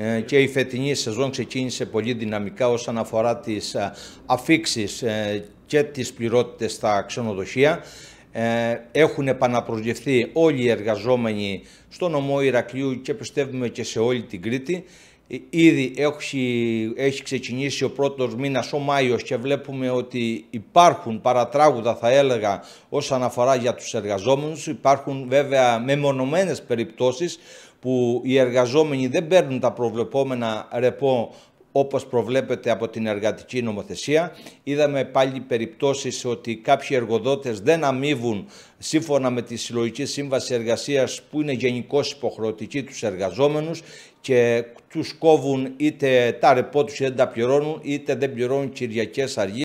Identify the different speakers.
Speaker 1: Ε, και η φετινή σεζόν ξεκίνησε πολύ δυναμικά όσον αφορά τις ε, αφήξεις ε, και τις πληρότητες στα ξενοδοχεία. Έχουν επαναπροσγευθεί όλοι οι εργαζόμενοι στο νομό Ηρακλείου και πιστεύουμε και σε όλη την Κρήτη ε, ήδη έχει, έχει ξεκινήσει ο πρώτος μήνας ο Μάιος και βλέπουμε ότι υπάρχουν παρατράγουδα θα έλεγα όσον αφορά για τους εργαζόμενους. Υπάρχουν βέβαια μεμονωμένες περιπτώσεις που οι εργαζόμενοι δεν παίρνουν τα προβλεπόμενα ρεπό όπως προβλέπεται από την εργατική νομοθεσία. Είδαμε πάλι περιπτώσεις ότι κάποιοι εργοδότες δεν αμείβουν σύμφωνα με τη Συλλογική Σύμβαση Εργασίας που είναι γενικώς υποχρεωτική τους εργαζόμενους και τους κόβουν είτε τα ρεπό τους δεν τα πληρώνουν είτε δεν πληρώνουν Κυριακές αργίες.